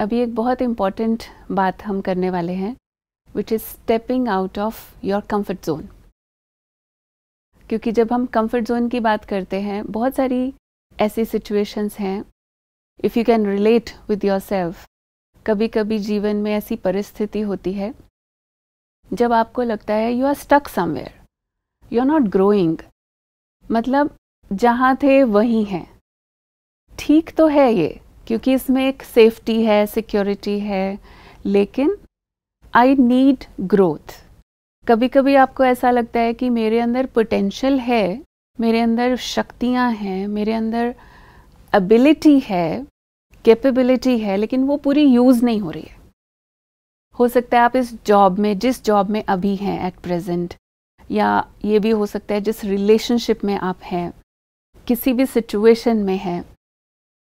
अभी एक बहुत इम्पॉर्टेंट बात हम करने वाले हैं which is stepping out of your comfort zone क्योंकि जब हम कम्फर्ट जोन की बात करते हैं बहुत सारी ऐसी सिचुएशंस हैं if you can relate with yourself कभी कभी जीवन में ऐसी परिस्थिति होती है जब आपको लगता है you are stuck somewhere you are not growing मतलब जहाँ थे वहीं हैं ठीक तो है ये क्योंकि इसमें एक सेफ्टी है सिक्योरिटी है लेकिन आई नीड ग्रोथ कभी कभी आपको ऐसा लगता है कि मेरे अंदर पोटेंशियल है मेरे अंदर शक्तियाँ हैं मेरे अंदर एबिलिटी है कैपेबिलिटी है लेकिन वो पूरी यूज़ नहीं हो रही है हो सकता है आप इस जॉब में जिस जॉब में अभी हैं एट प्रेजेंट या ये भी हो सकता है जिस रिलेशनशिप में आप हैं किसी भी सिचुएशन में हैं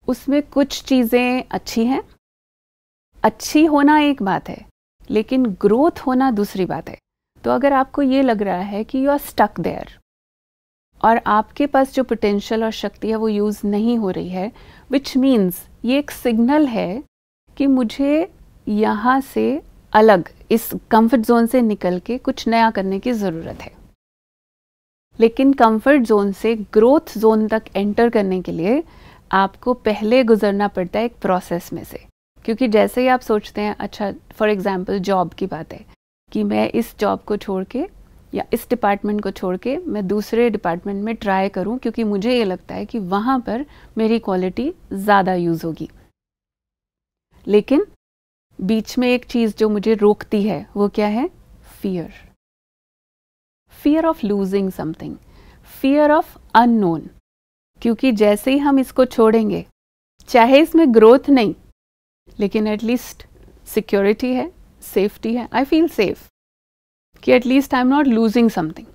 उसमें कुछ चीज़ें अच्छी हैं अच्छी होना एक बात है लेकिन ग्रोथ होना दूसरी बात है तो अगर आपको ये लग रहा है कि यू आर स्टक देयर और आपके पास जो पोटेंशियल और शक्ति है वो यूज़ नहीं हो रही है विच मीन्स ये एक सिग्नल है कि मुझे यहाँ से अलग इस कंफर्ट जोन से निकल के कुछ नया करने की ज़रूरत है लेकिन कंफर्ट जोन से ग्रोथ जोन तक एंटर करने के लिए आपको पहले गुजरना पड़ता है एक प्रोसेस में से क्योंकि जैसे ही आप सोचते हैं अच्छा फॉर एग्जाम्पल जॉब की बात है कि मैं इस जॉब को छोड़ के या इस डिपार्टमेंट को छोड़ के मैं दूसरे डिपार्टमेंट में ट्राई करूं क्योंकि मुझे ये लगता है कि वहाँ पर मेरी क्वालिटी ज़्यादा यूज़ होगी लेकिन बीच में एक चीज़ जो मुझे रोकती है वो क्या है fear fear of losing something fear of unknown क्योंकि जैसे ही हम इसको छोड़ेंगे चाहे इसमें ग्रोथ नहीं लेकिन एटलीस्ट सिक्योरिटी है सेफ्टी है आई फील सेफ कि at least I am not losing something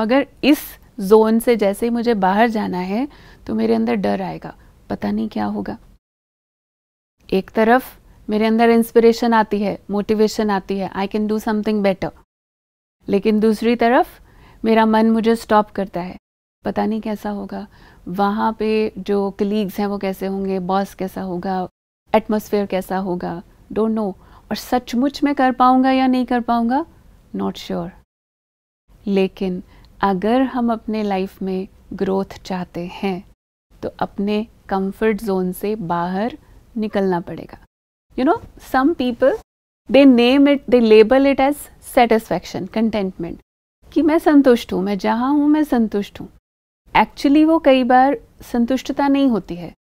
मगर इस जोन से जैसे ही मुझे बाहर जाना है तो मेरे अंदर डर आएगा पता नहीं क्या होगा एक तरफ मेरे अंदर इंस्पिरेशन आती है मोटिवेशन आती है I can do something better लेकिन दूसरी तरफ मेरा मन मुझे स्टॉप करता है पता नहीं कैसा होगा वहाँ पे जो कलीग्स हैं वो कैसे होंगे बॉस कैसा होगा एटमोसफेयर कैसा होगा डोंट नो और सचमुच मैं कर पाऊँगा या नहीं कर पाऊँगा नॉट श्योर लेकिन अगर हम अपने लाइफ में ग्रोथ चाहते हैं तो अपने कंफर्ट जोन से बाहर निकलना पड़ेगा you know some people they name it they label it as satisfaction contentment कि मैं संतुष्ट हूँ मैं जहाँ हूँ मैं संतुष्ट हूँ एक्चुअली वो कई बार संतुष्टता नहीं होती है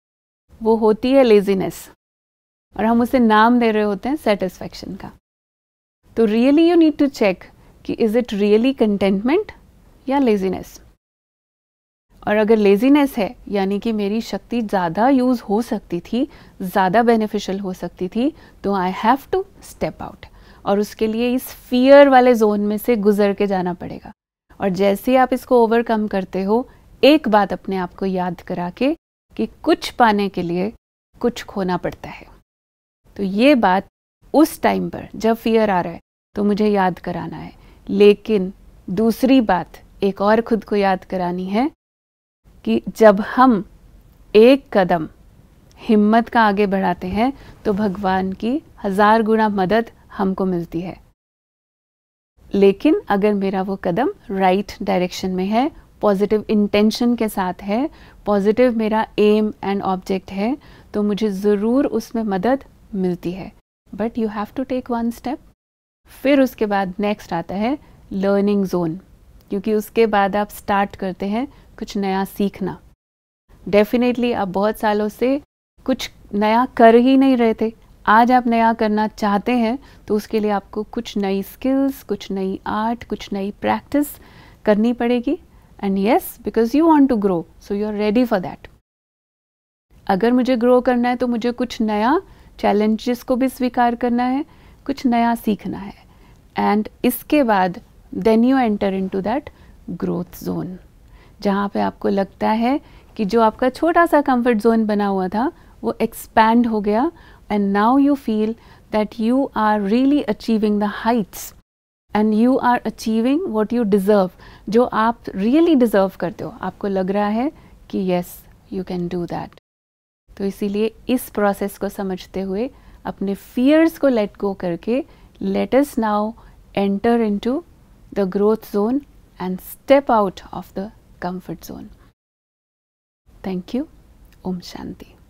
वो होती है लेजीनेस और हम उसे नाम दे रहे होते हैं सेटिस्फेक्शन का तो really you need to check कि इज़ इट रियली कंटेंटमेंट या लेजीनेस और अगर लेजीनेस है यानी कि मेरी शक्ति ज़्यादा यूज़ हो सकती थी ज़्यादा बेनिफिशियल हो सकती थी तो I have to step out और उसके लिए इस फियर वाले जोन में से गुजर के जाना पड़ेगा और जैसे आप इसको ओवरकम करते हो एक बात अपने आप को याद करा के कि कुछ पाने के लिए कुछ खोना पड़ता है तो ये बात उस टाइम पर जब फियर आ रहा है तो मुझे याद कराना है लेकिन दूसरी बात एक और खुद को याद करानी है कि जब हम एक कदम हिम्मत का आगे बढ़ाते हैं तो भगवान की हजार गुना मदद हमको मिलती है लेकिन अगर मेरा वो कदम राइट डायरेक्शन में है पॉजिटिव इंटेंशन के साथ है पॉजिटिव मेरा एम एंड ऑब्जेक्ट है तो मुझे ज़रूर उसमें मदद मिलती है but you have to take one step फिर उसके बाद नेक्स्ट आता है लर्निंग जोन क्योंकि उसके बाद आप स्टार्ट करते हैं कुछ नया सीखना डेफिनेटली आप बहुत सालों से कुछ नया कर ही नहीं रहे थे आज आप नया करना चाहते हैं तो उसके लिए आपको कुछ नई स्किल्स कुछ नई आर्ट कुछ नई प्रैक्टिस करनी पड़ेगी and yes because you want to grow so you are ready for that अगर मुझे ग्रो करना है तो मुझे कुछ नया चैलेंजेस को भी स्वीकार करना है कुछ नया सीखना है एंड इसके बाद then you enter into that growth zone जहाँ पे आपको लगता है कि जो आपका छोटा सा कंफर्ट जोन बना हुआ था वो एक्सपैंड हो गया and now you feel that you are really achieving the heights and you are achieving what you deserve जो आप रियली really डिज़र्व करते हो आपको लग रहा है कि yes you can do that तो इसीलिए इस प्रोसेस को समझते हुए अपने फियर्स को लेट गो करके let's now enter into the growth zone and step out of the comfort zone thank you ओम शांति